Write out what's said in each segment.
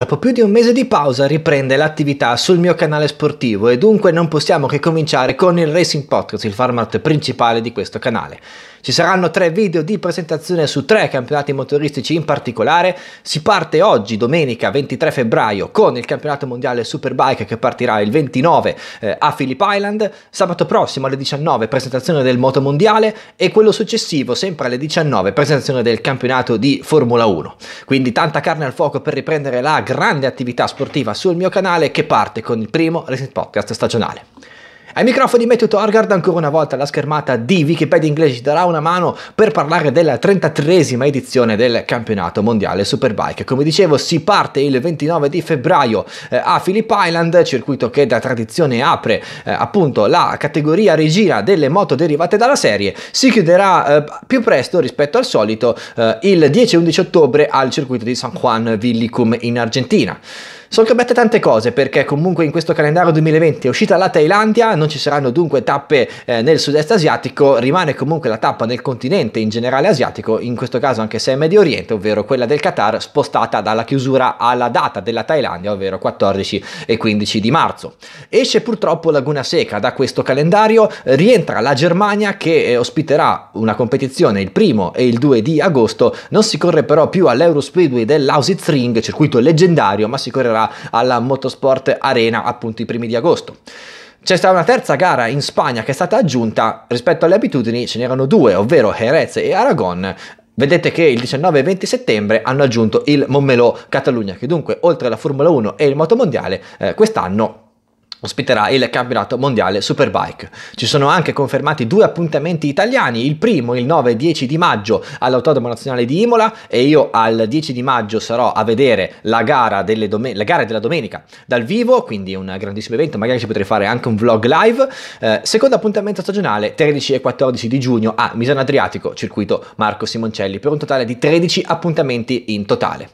Dopo più di un mese di pausa riprende l'attività sul mio canale sportivo e dunque non possiamo che cominciare con il Racing Podcast, il format principale di questo canale. Ci saranno tre video di presentazione su tre campionati motoristici in particolare. Si parte oggi, domenica 23 febbraio, con il campionato mondiale Superbike che partirà il 29 eh, a Phillip Island. Sabato prossimo alle 19 presentazione del Moto Mondiale e quello successivo sempre alle 19 presentazione del campionato di Formula 1. Quindi tanta carne al fuoco per riprendere la grande attività sportiva sul mio canale che parte con il primo Racing Podcast stagionale. Ai microfoni Matthew Torgard, ancora una volta la schermata di Wikipedia Inglese ci darà una mano per parlare della 33esima edizione del campionato mondiale Superbike. Come dicevo si parte il 29 di febbraio eh, a Phillip Island, circuito che da tradizione apre eh, appunto la categoria regina delle moto derivate dalla serie, si chiuderà eh, più presto rispetto al solito eh, il 10-11 ottobre al circuito di San Juan Villicum in Argentina. Sono cambiate tante cose perché comunque in questo calendario 2020 è uscita la Thailandia, non ci saranno dunque tappe eh, nel sud-est asiatico, rimane comunque la tappa nel continente in generale asiatico, in questo caso anche se è Medio Oriente, ovvero quella del Qatar spostata dalla chiusura alla data della Thailandia, ovvero 14 e 15 di marzo. Esce purtroppo Laguna Seca da questo calendario, rientra la Germania che eh, ospiterà una competizione il primo e il 2 di agosto, non si corre però più all'Eurospeedway dell'Ausitz Ring, circuito leggendario, ma si correrà sarà alla Motorsport Arena appunto i primi di agosto. C'è stata una terza gara in Spagna che è stata aggiunta, rispetto alle abitudini ce n'erano due, ovvero Jerez e Aragon, Vedete che il 19 e 20 settembre hanno aggiunto il Montmeló Catalunya, che dunque oltre alla Formula 1 e il Motomondiale eh, quest'anno ospiterà il campionato mondiale Superbike. Ci sono anche confermati due appuntamenti italiani, il primo il 9 e 10 di maggio all'Autodromo Nazionale di Imola e io al 10 di maggio sarò a vedere la gara, domen- la gara della domenica dal vivo, quindi un grandissimo evento, magari ci potrei fare anche un vlog live. Eh, secondo appuntamento stagionale 13 e 14 di giugno a Misano Adriatico, circuito Marco Simoncelli, per un totale di 13 appuntamenti in totale.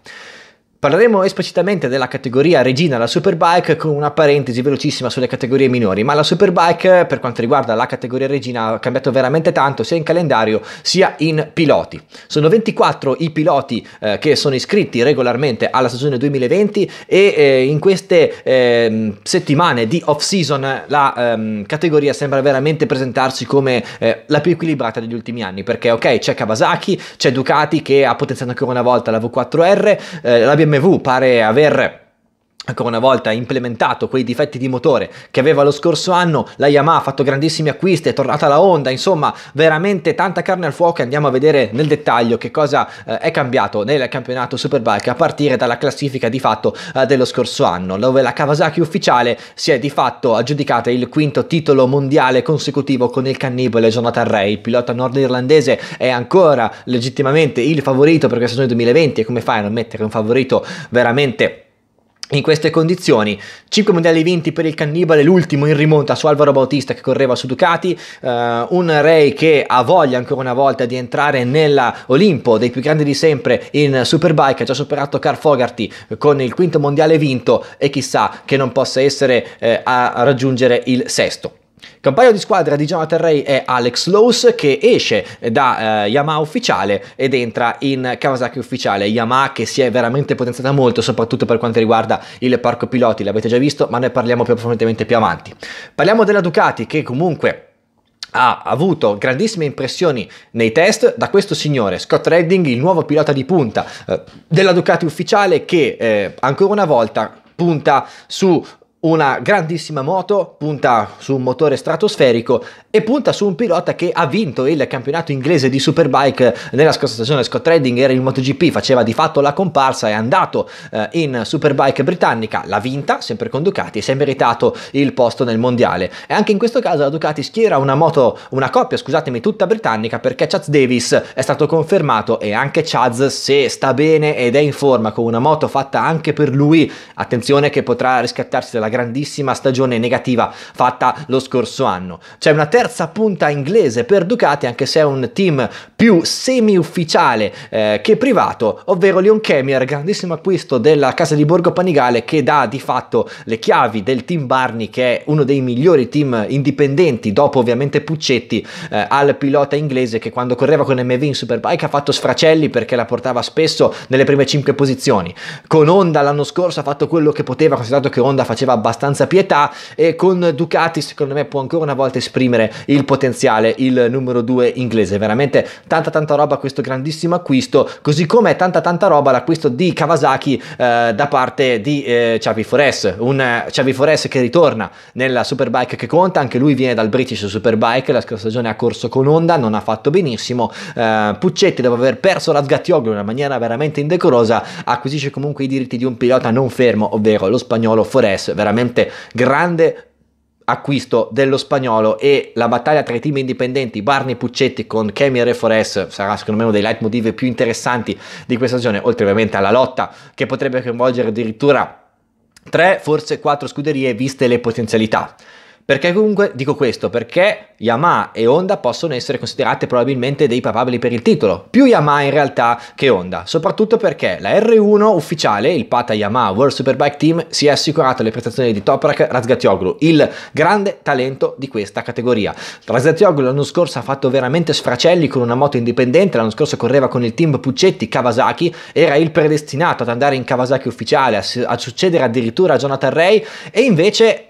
Parleremo esplicitamente della categoria regina, la Superbike, con una parentesi velocissima sulle categorie minori, ma la Superbike per quanto riguarda la categoria regina ha cambiato veramente tanto sia in calendario sia in piloti. Sono 24 i piloti eh, che sono iscritti regolarmente alla stagione 2020 e eh, in queste eh, settimane di off-season la ehm, categoria sembra veramente presentarsi come eh, la più equilibrata degli ultimi anni, perché ok c'è Kawasaki, c'è Ducati che ha potenziato ancora una volta la V4R, eh, l'abbiamo BMW pare aver ancora una volta implementato quei difetti di motore che aveva lo scorso anno, la Yamaha ha fatto grandissimi acquisti, è tornata la Honda, insomma veramente tanta carne al fuoco andiamo a vedere nel dettaglio che cosa eh, è cambiato nel campionato Superbike a partire dalla classifica di fatto eh, dello scorso anno, dove la Kawasaki ufficiale si è di fatto aggiudicata il quinto titolo mondiale consecutivo con il cannibale Jonathan Ray, il pilota nordirlandese è ancora legittimamente il favorito per questa stagione 2020 e come fai a non mettere un favorito veramente in queste condizioni, 5 mondiali vinti per il cannibale, l'ultimo in rimonta su Alvaro Bautista che correva su Ducati, uh, un Ray che ha voglia ancora una volta di entrare nell'Olimpo dei più grandi di sempre in Superbike, ha già superato Car Fogarty con il quinto mondiale vinto e chissà che non possa essere eh, a raggiungere il sesto. Campaio di squadra di Jonathan Ray è Alex Lowe's che esce da eh, Yamaha ufficiale ed entra in Kawasaki ufficiale. Yamaha che si è veramente potenziata molto, soprattutto per quanto riguarda il parco piloti, l'avete già visto, ma ne parliamo più approfonditamente più avanti. Parliamo della Ducati che comunque ha avuto grandissime impressioni nei test da questo signore, Scott Redding, il nuovo pilota di punta eh, della Ducati ufficiale che eh, ancora una volta punta su una grandissima moto, punta su un motore stratosferico e punta su un pilota che ha vinto il campionato inglese di Superbike nella scorsa stagione. Scott Redding era in MotoGP, faceva di fatto la comparsa, è andato eh, in Superbike britannica, l'ha vinta sempre con Ducati e si è meritato il posto nel mondiale. E anche in questo caso la Ducati schiera una moto, una coppia, scusatemi, tutta britannica perché Chaz Davis è stato confermato e anche Chaz se sta bene ed è in forma con una moto fatta anche per lui, attenzione che potrà riscattarsi dalla grandissima stagione negativa fatta lo scorso anno. C'è una terza punta inglese per Ducati, anche se è un team più semi-ufficiale eh, che privato, ovvero Leon Kemier, grandissimo acquisto della casa di Borgo Panigale che dà di fatto le chiavi del team Barney, che è uno dei migliori team indipendenti, dopo ovviamente Puccetti, eh, al pilota inglese che quando correva con MV in Superbike ha fatto sfracelli perché la portava spesso nelle prime 5 posizioni. Con Honda l'anno scorso ha fatto quello che poteva, considerato che Honda faceva abbastanza pietà e con Ducati secondo me può ancora una volta esprimere il potenziale, il numero 2 inglese, veramente tanta tanta roba questo grandissimo acquisto, così come tanta tanta roba l'acquisto di Kawasaki eh, da parte di eh, Xavi Forest, un Xavi eh, Forest che ritorna nella Superbike che conta, anche lui viene dal British Superbike, la scorsa stagione ha corso con Honda, non ha fatto benissimo, eh, Puccetti dopo aver perso la Sgattioglu in una maniera veramente indecorosa acquisisce comunque i diritti di un pilota non fermo, ovvero lo spagnolo Forest, veramente veramente grande acquisto dello spagnolo e la battaglia tra i team indipendenti Barney Puccetti con Kemi Refores sarà secondo me uno dei leitmotiv più interessanti di questa stagione, oltre ovviamente alla lotta che potrebbe coinvolgere addirittura 3, forse 4 scuderie viste le potenzialità perché comunque dico questo? Perché Yamaha e Honda possono essere considerate probabilmente dei papabili per il titolo, più Yamaha in realtà che Honda, soprattutto perché la R1 ufficiale, il Pata Yamaha World Superbike Team, si è assicurato le prestazioni di Toprak Razgatioglu, il grande talento di questa categoria. Razgatioglu l'anno scorso ha fatto veramente sfracelli con una moto indipendente, l'anno scorso correva con il team Puccetti Kawasaki, era il predestinato ad andare in Kawasaki ufficiale, a, succedere addirittura a Jonathan Ray e invece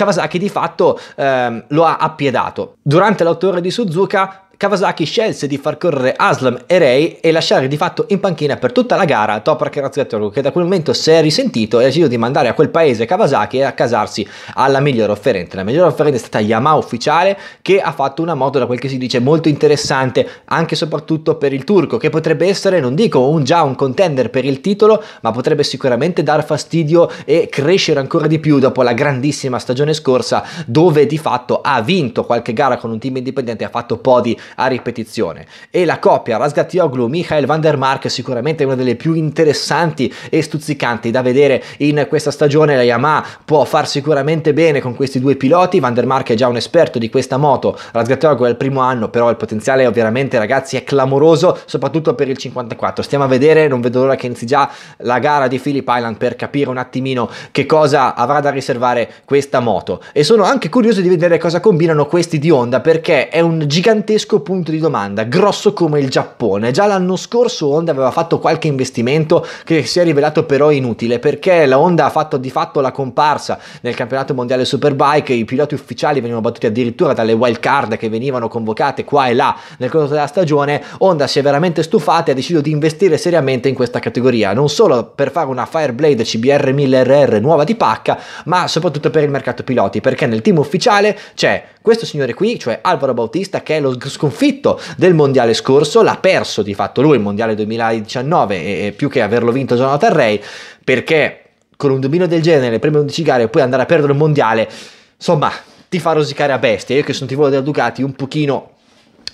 Kawasaki di fatto ehm, lo ha appiedato. Durante la torre di Suzuka Kawasaki scelse di far correre Aslam e Ray e lasciare di fatto in panchina per tutta la gara Toprak Razziatoru che da quel momento si è risentito e ha deciso di mandare a quel paese Kawasaki e accasarsi alla migliore offerente. La migliore offerente è stata Yamaha ufficiale che ha fatto una moto da quel che si dice molto interessante anche e soprattutto per il turco che potrebbe essere non dico un, già un contender per il titolo ma potrebbe sicuramente dar fastidio e crescere ancora di più dopo la grandissima stagione scorsa dove di fatto ha vinto qualche gara con un team indipendente ha fatto podi a ripetizione. E la coppia Rasgatioglu-Michael van der Mark sicuramente una delle più interessanti e stuzzicanti da vedere in questa stagione. La Yamaha può far sicuramente bene con questi due piloti. Van der Mark è già un esperto di questa moto, Rasgatioglu è il primo anno, però il potenziale ovviamente, ragazzi è clamoroso, soprattutto per il 54. Stiamo a vedere, non vedo l'ora che inizi già la gara di Philip Island per capire un attimino che cosa avrà da riservare questa moto. E sono anche curioso di vedere cosa combinano questi di Honda perché è un gigantesco punto di domanda, grosso come il Giappone. Già l'anno scorso Honda aveva fatto qualche investimento che si è rivelato però inutile perché la Honda ha fatto di fatto la comparsa nel campionato mondiale Superbike, i piloti ufficiali venivano battuti addirittura dalle wild card che venivano convocate qua e là nel corso della stagione. Honda si è veramente stufata e ha deciso di investire seriamente in questa categoria, non solo per fare una Fireblade CBR 1000RR nuova di pacca, ma soprattutto per il mercato piloti, perché nel team ufficiale c'è questo signore qui, cioè Alvaro Bautista, che è lo sconfitto del mondiale scorso, l'ha perso di fatto lui il mondiale 2019 e più che averlo vinto Jonathan Ray, perché con un dominio del genere, le prime 11 gare e poi andare a perdere il mondiale, insomma, ti fa rosicare a bestia. Io che sono tifolo della Ducati, un pochino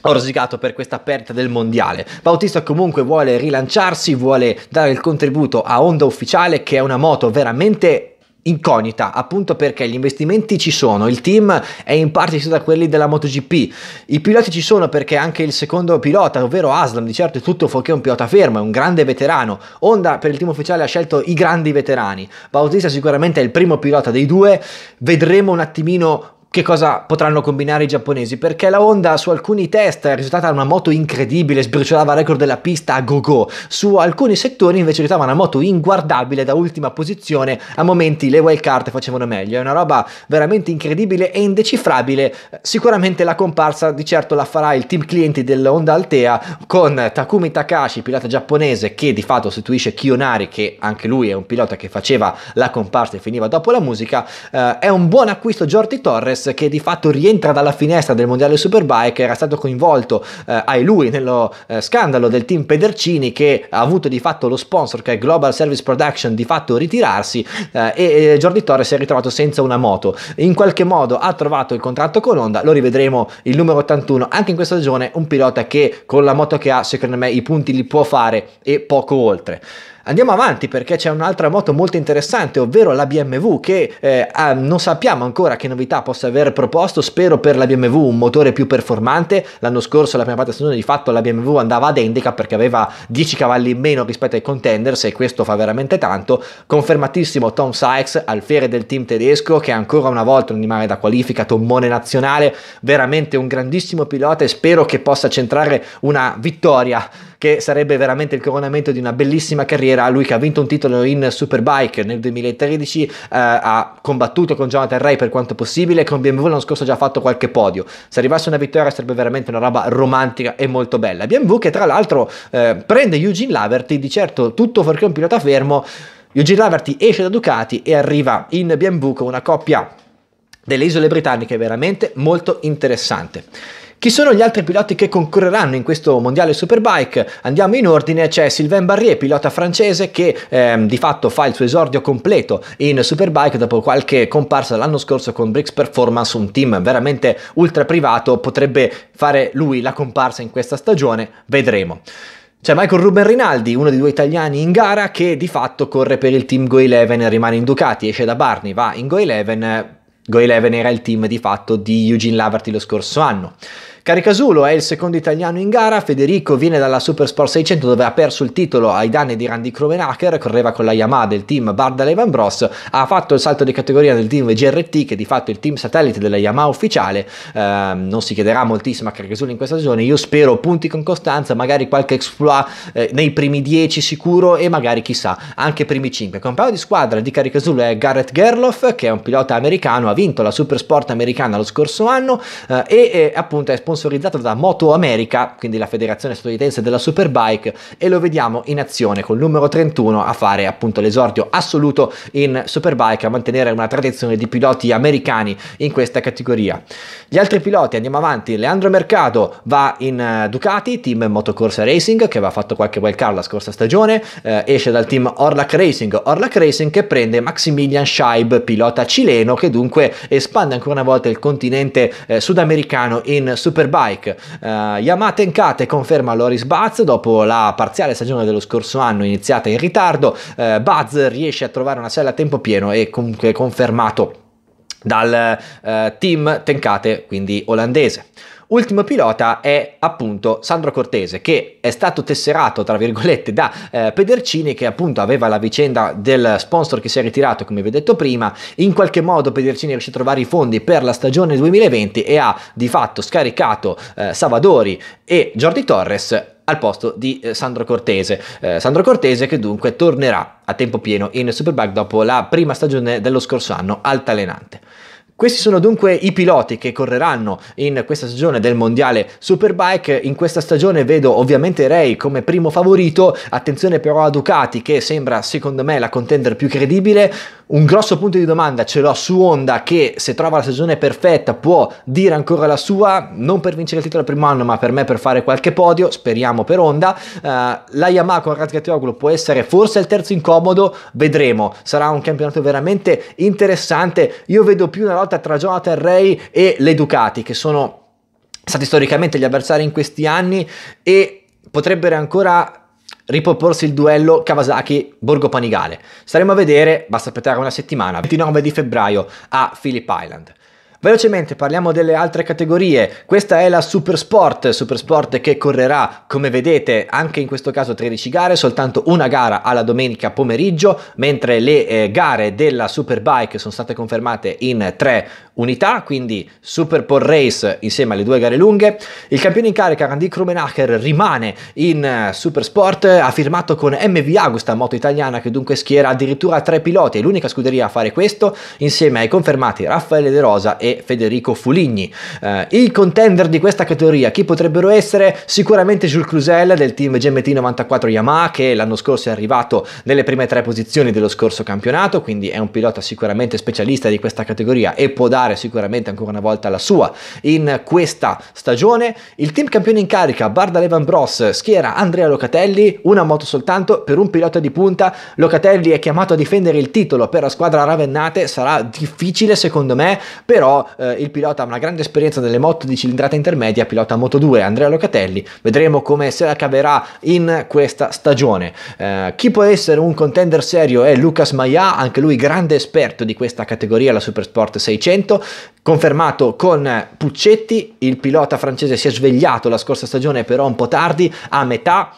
ho rosicato per questa perdita del mondiale. Bautista comunque vuole rilanciarsi, vuole dare il contributo a Honda Ufficiale, che è una moto veramente incognita, appunto perché gli investimenti ci sono, il team è in parte da quelli della MotoGP, i piloti ci sono perché anche il secondo pilota, ovvero Aslam, di certo è tutto fuorché un pilota fermo, è un grande veterano, Honda per il team ufficiale ha scelto i grandi veterani, Bautista sicuramente è il primo pilota dei due, vedremo un attimino che cosa potranno combinare i giapponesi perché la Honda su alcuni test è risultata una moto incredibile, sbriciolava il record della pista a go-go, su alcuni settori invece risultava una moto inguardabile da ultima posizione, a momenti le wildcard facevano meglio, è una roba veramente incredibile e indecifrabile, sicuramente la comparsa di certo la farà il team clienti dell'Honda Altea con Takumi Takashi, pilota giapponese che di fatto sostituisce Kionari che anche lui è un pilota che faceva la comparsa e finiva dopo la musica, eh, è un buon acquisto Jordi Torres Lopez che di fatto rientra dalla finestra del mondiale Superbike, era stato coinvolto eh, ai lui nello eh, scandalo del team Pedercini che ha avuto di fatto lo sponsor che è Global Service Production di fatto ritirarsi eh, e Jordi Torres si è ritrovato senza una moto. In qualche modo ha trovato il contratto con Honda, lo rivedremo il numero 81 anche in questa stagione, un pilota che con la moto che ha secondo me i punti li può fare e poco oltre. Andiamo avanti perché c'è un'altra moto molto interessante, ovvero la BMW, che eh, ah, non sappiamo ancora che novità possa aver proposto, spero per la BMW un motore più performante. L'anno scorso, la prima parte stagione, di fatto la BMW andava ad Endica perché aveva 10 cavalli in meno rispetto ai contenders e questo fa veramente tanto. Confermatissimo Tom Sykes, alfiere del team tedesco, che ancora una volta un animale da qualifica, tommone nazionale, veramente un grandissimo pilota e spero che possa centrare una vittoria che sarebbe veramente il coronamento di una bellissima carriera. Lui che ha vinto un titolo in Superbike nel 2013, eh, ha combattuto con Jonathan Ray per quanto possibile, con BMW l'anno scorso ha già fatto qualche podio. Se arrivasse una vittoria sarebbe veramente una roba romantica e molto bella. BMW che tra l'altro eh, prende Eugene Laverty, di certo tutto perché è un pilota fermo. Eugene Laverty esce da Ducati e arriva in BMW con una coppia delle isole britanniche veramente molto interessante. Chi sono gli altri piloti che concorreranno in questo mondiale Superbike? Andiamo in ordine, c'è Sylvain Barrier, pilota francese che ehm, di fatto fa il suo esordio completo in Superbike dopo qualche comparsa l'anno scorso con Brix Performance, un team veramente ultra privato, potrebbe fare lui la comparsa in questa stagione, vedremo. C'è Michael Ruben Rinaldi, uno dei due italiani in gara, che di fatto corre per il team Go11, rimane in Ducati, esce da Barney, va in Go11, Go Eleven era il team di fatto di Eugene Laverty lo scorso anno. Caricasulo è il secondo italiano in gara, Federico viene dalla Supersport 600 dove ha perso il titolo ai danni di Randy Krovenacher, correva con la Yamaha del team Barda Levan Bros, ha fatto il salto di categoria nel team GRT che è di fatto è il team satellite della Yamaha ufficiale, eh, non si chiederà moltissimo a Caricasulo in questa stagione, io spero punti con costanza, magari qualche exploit eh, nei primi 10 sicuro e magari chissà anche primi 5. Compagno di squadra di Caricasulo è Garrett Gerloff che è un pilota americano, ha vinto la Supersport americana lo scorso anno eh, e eh, appunto è sponsor sponsorizzato da Moto America, quindi la federazione statunitense della Superbike, e lo vediamo in azione col numero 31 a fare appunto l'esordio assoluto in Superbike, a mantenere una tradizione di piloti americani in questa categoria. Gli altri piloti, andiamo avanti, Leandro Mercado va in eh, Ducati, team Motocorsa Racing, che aveva fatto qualche wild car la scorsa stagione, eh, esce dal team Orlac Racing, Orlac Racing che prende Maximilian Scheib, pilota cileno, che dunque espande ancora una volta il continente eh, sudamericano in Superbike Superbike. Uh, eh, Yamate Enkate conferma Loris Buzz dopo la parziale stagione dello scorso anno iniziata in ritardo. Uh, eh, Buzz riesce a trovare una sella a tempo pieno e comunque confermato dal uh, team Tenkate, quindi olandese. Ultimo pilota è appunto Sandro Cortese che è stato tesserato tra virgolette da eh, Pedercini che appunto aveva la vicenda del sponsor che si è ritirato come vi ho detto prima, in qualche modo Pedercini riesce a trovare i fondi per la stagione 2020 e ha di fatto scaricato eh, Savadori e Jordi Torres al posto di eh, Sandro Cortese. Eh, Sandro Cortese che dunque tornerà a tempo pieno in Superbike dopo la prima stagione dello scorso anno altalenante. Questi sono dunque i piloti che correranno in questa stagione del mondiale Superbike. In questa stagione vedo ovviamente Ray come primo favorito. Attenzione però a Ducati che sembra secondo me la contender più credibile un grosso punto di domanda ce l'ho su Honda che se trova la stagione perfetta può dire ancora la sua, non per vincere il titolo del primo anno ma per me per fare qualche podio, speriamo per Honda. Uh, la Yamaha con Razgattioglu può essere forse il terzo incomodo, vedremo, sarà un campionato veramente interessante. Io vedo più una lotta tra Jonathan Ray e le Ducati che sono stati storicamente gli avversari in questi anni e potrebbero ancora riproporsi il duello Kawasaki-Borgo Panigale. Staremo a vedere, basta aspettare una settimana, 29 di febbraio a Phillip Island. Velocemente parliamo delle altre categorie. Questa è la Super Sport, Super Sport che correrà, come vedete, anche in questo caso 13 gare, soltanto una gara alla domenica pomeriggio, mentre le eh, gare della Superbike sono state confermate in tre unità, quindi Super Pole Race insieme alle due gare lunghe. Il campione in carica Randy Krumenacher rimane in uh, Super Sport, ha firmato con MV Agusta, moto italiana che dunque schiera addirittura tre piloti, è l'unica scuderia a fare questo, insieme ai confermati Raffaele De Rosa e Federico Fuligni. Eh, il contender di questa categoria chi potrebbero essere? Sicuramente Jules Crusel del team GMT 94 Yamaha che l'anno scorso è arrivato nelle prime tre posizioni dello scorso campionato, quindi è un pilota sicuramente specialista di questa categoria e può dare sicuramente ancora una volta la sua in questa stagione. Il team campione in carica Barda Levan Bros schiera Andrea Locatelli, una moto soltanto per un pilota di punta. Locatelli è chiamato a difendere il titolo per la squadra Ravennate, sarà difficile secondo me, però eh, il pilota ha una grande esperienza nelle moto di cilindrata intermedia, pilota Moto2, Andrea Locatelli, vedremo come se la caverà in questa stagione. Eh, chi può essere un contender serio è Lucas Maia, anche lui grande esperto di questa categoria, la Supersport 600, confermato con Puccetti, il pilota francese si è svegliato la scorsa stagione però un po' tardi, a metà.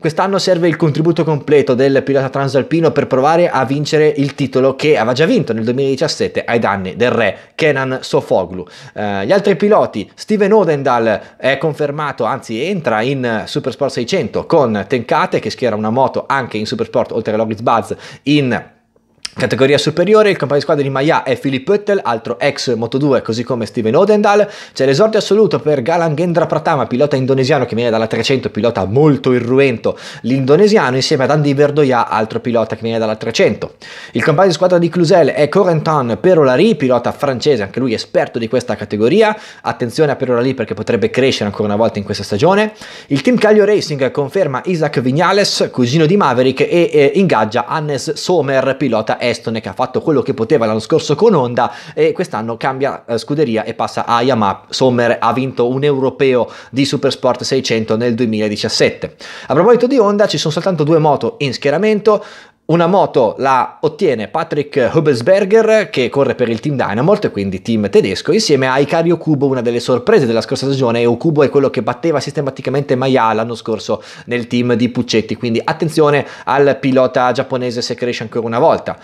Quest'anno serve il contributo completo del pilota transalpino per provare a vincere il titolo che aveva già vinto nel 2017 ai danni del re Kenan Sofoglu. Eh, gli altri piloti, Steven Odendal è confermato, anzi entra in Supersport 600 con Tenkate che schiera una moto anche in Supersport oltre a Logic Buzz in Categoria superiore, il compagno di squadra di Maia è Philip Pöttel, altro ex Moto2, così come Steven Odendal. C'è l'esordio assoluto per Galangendra Pratama, pilota indonesiano che viene dalla 300, pilota molto irruento l'indonesiano, insieme ad Andy Verdoia, altro pilota che viene dalla 300. Il compagno di squadra di Clusel è Corentin Perolari, pilota francese, anche lui esperto di questa categoria. Attenzione a Perolari perché potrebbe crescere ancora una volta in questa stagione. Il team Caglio Racing conferma Isaac Vignales, cugino di Maverick, e eh, ingaggia Hannes Sommer, pilota Estone che ha fatto quello che poteva l'anno scorso con Honda e quest'anno cambia eh, scuderia e passa a Yamaha. Sommer ha vinto un europeo di Supersport 600 nel 2017. A proposito di Honda ci sono soltanto due moto in schieramento, una moto la ottiene Patrick Hubelsberger che corre per il team Dynamolt, quindi team tedesco, insieme a Icario Cubo, una delle sorprese della scorsa stagione. E Cubo è quello che batteva sistematicamente Maya l'anno scorso nel team di Puccetti, quindi attenzione al pilota giapponese se cresce ancora una volta.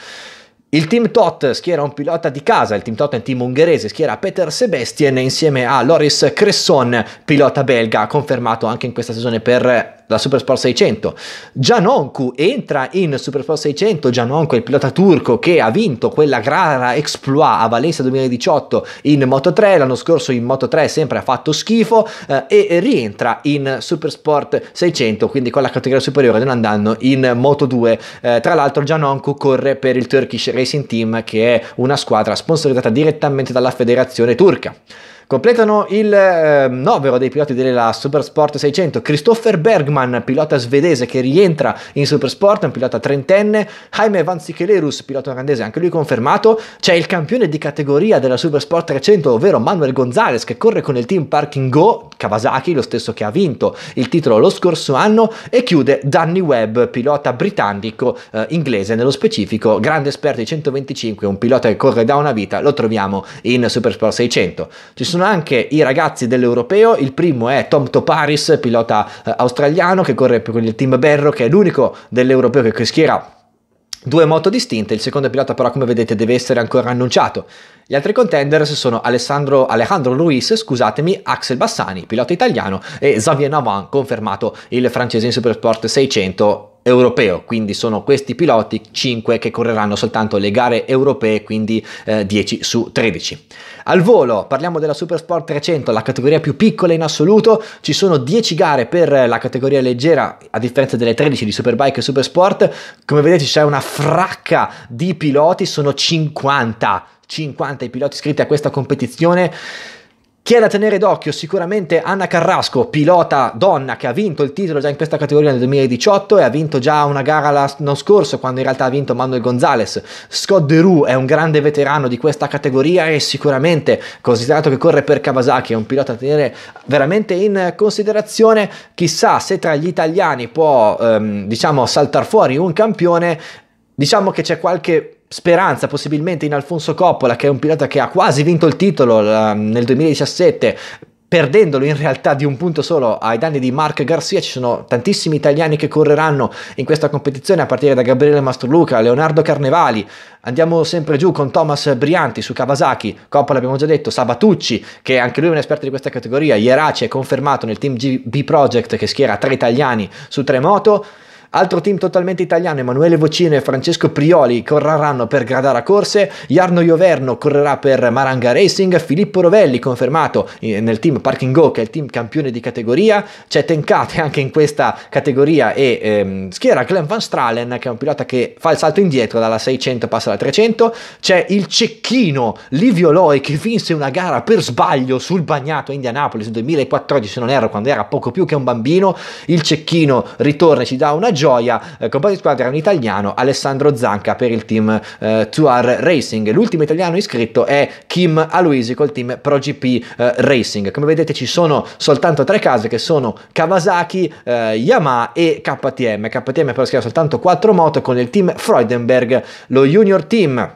Il team Tot schiera un pilota di casa, il team Tot è un team ungherese, schiera Peter Sebastian insieme a Loris Cresson, pilota belga, confermato anche in questa stagione per la Supersport 600. Gianonku entra in Supersport 600, Gianonku è il pilota turco che ha vinto quella gara exploit a Valencia 2018 in Moto 3, l'anno scorso in Moto 3 sempre ha fatto schifo eh, e rientra in Supersport 600, quindi con la categoria superiore non andando in Moto 2. Eh, tra l'altro Gianonku corre per il Turkish Racing Racing Team che è una squadra sponsorizzata direttamente dalla federazione turca. Completano il eh, novero dei piloti della Supersport 600 Christopher Bergman, pilota svedese che rientra in Supersport, un pilota trentenne, Jaime Van Sichelerus, pilota olandese, anche lui confermato, c'è il campione di categoria della Supersport 300, ovvero Manuel Gonzalez che corre con il team Parking Go, Kawasaki, lo stesso che ha vinto il titolo lo scorso anno, e chiude Danny Webb, pilota britannico eh, inglese nello specifico, grande esperto di 125, un pilota che corre da una vita, lo troviamo in Supersport 600. Ci sono sono anche i ragazzi dell'Europeo, il primo è Tom Toparis, pilota eh, australiano che corre con il team Berro che è l'unico dell'Europeo che, che schiera due moto distinte, il secondo pilota però come vedete deve essere ancora annunciato gli altri contenders sono Alessandro, Alejandro Ruiz, scusatemi, Axel Bassani, pilota italiano, e Xavier Navant, confermato il francese in Supersport 600 europeo, quindi sono questi piloti 5 che correranno soltanto le gare europee, quindi eh, 10 su 13. Al volo parliamo della Supersport 300, la categoria più piccola in assoluto, ci sono 10 gare per la categoria leggera a differenza delle 13 di Superbike e Supersport, come vedete c'è una fracca di piloti, sono 50 50 i piloti iscritti a questa competizione. Chi è da tenere d'occhio? Sicuramente Anna Carrasco, pilota donna che ha vinto il titolo già in questa categoria nel 2018 e ha vinto già una gara l'anno scorso quando in realtà ha vinto Manuel Gonzalez. Scott Deru è un grande veterano di questa categoria e sicuramente, considerato che corre per Kawasaki, è un pilota da tenere veramente in considerazione. Chissà se tra gli italiani può, ehm, diciamo, saltar fuori un campione. Diciamo che c'è qualche speranza possibilmente in Alfonso Coppola, che è un pilota che ha quasi vinto il titolo eh, nel 2017, perdendolo in realtà di un punto solo ai danni di Mark Garcia. Ci sono tantissimi italiani che correranno in questa competizione, a partire da Gabriele Mastroluca, Leonardo Carnevali. Andiamo sempre giù con Thomas Brianti su Kawasaki, Coppola abbiamo già detto, Sabatucci, che anche lui è un esperto di questa categoria, Ierace è confermato nel team GB Project che schiera tre italiani su tre moto. Altro team totalmente italiano, Emanuele Vocino e Francesco Prioli correranno per Gradara Corse, Jarno Ioverno correrà per Maranga Racing, Filippo Rovelli confermato nel team Parking Go che è il team campione di categoria, c'è Tencate anche in questa categoria e ehm, schiera Glenn Van Stralen che è un pilota che fa il salto indietro dalla 600 passa alla 300, c'è il cecchino Livio Loi che vinse una gara per sbaglio sul bagnato Indianapolis 2014 se non erro quando era poco più che un bambino, il cecchino ritorna e ci dà una gioia gioia, eh, compagno di squadra un italiano, Alessandro Zanca per il team eh, 2R Racing. L'ultimo italiano iscritto è Kim Aluisi col team ProGP eh, Racing. Come vedete ci sono soltanto tre case che sono Kawasaki, eh, Yamaha e KTM. KTM però schiera soltanto quattro moto con il team Freudenberg, lo junior team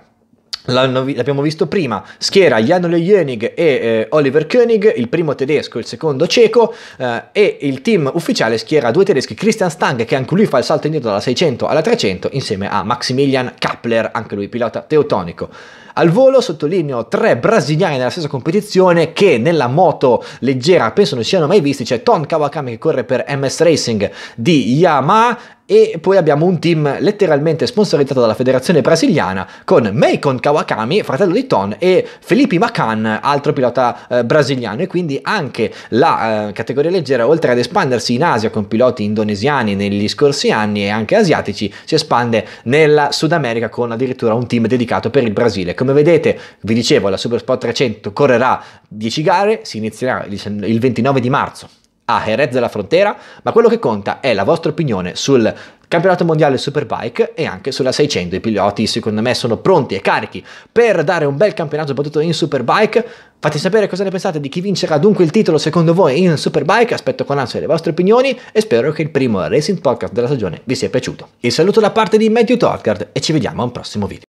l'abbiamo visto prima, schiera Jan Jönig e eh, Oliver Koenig, il primo tedesco, il secondo cieco, eh, e il team ufficiale schiera due tedeschi, Christian Stang, che anche lui fa il salto indietro dalla 600 alla 300, insieme a Maximilian Kappler, anche lui pilota teutonico. Al volo sottolineo tre brasiliani nella stessa competizione che nella moto leggera penso non siano mai visti, c'è Ton Kawakami che corre per MS Racing di Yamaha e poi abbiamo un team letteralmente sponsorizzato dalla federazione brasiliana con Meikon Kawakami, fratello di Ton, e Felipe Macan, altro pilota eh, brasiliano e quindi anche la eh, categoria leggera oltre ad espandersi in Asia con piloti indonesiani negli scorsi anni e anche asiatici si espande nella Sud America con addirittura un team dedicato per il Brasile. Come vedete, vi dicevo, la Supersport 300 correrà 10 gare, si inizierà il 29 di marzo a Jerez della Frontera, ma quello che conta è la vostra opinione sul campionato mondiale Superbike e anche sulla 600. I piloti secondo me sono pronti e carichi per dare un bel campionato soprattutto in Superbike. Fate sapere cosa ne pensate di chi vincerà dunque il titolo secondo voi in Superbike. Aspetto con ansia le vostre opinioni e spero che il primo Racing Podcast della stagione vi sia piaciuto. Il saluto da parte di Matthew Talkard e ci vediamo a un prossimo video.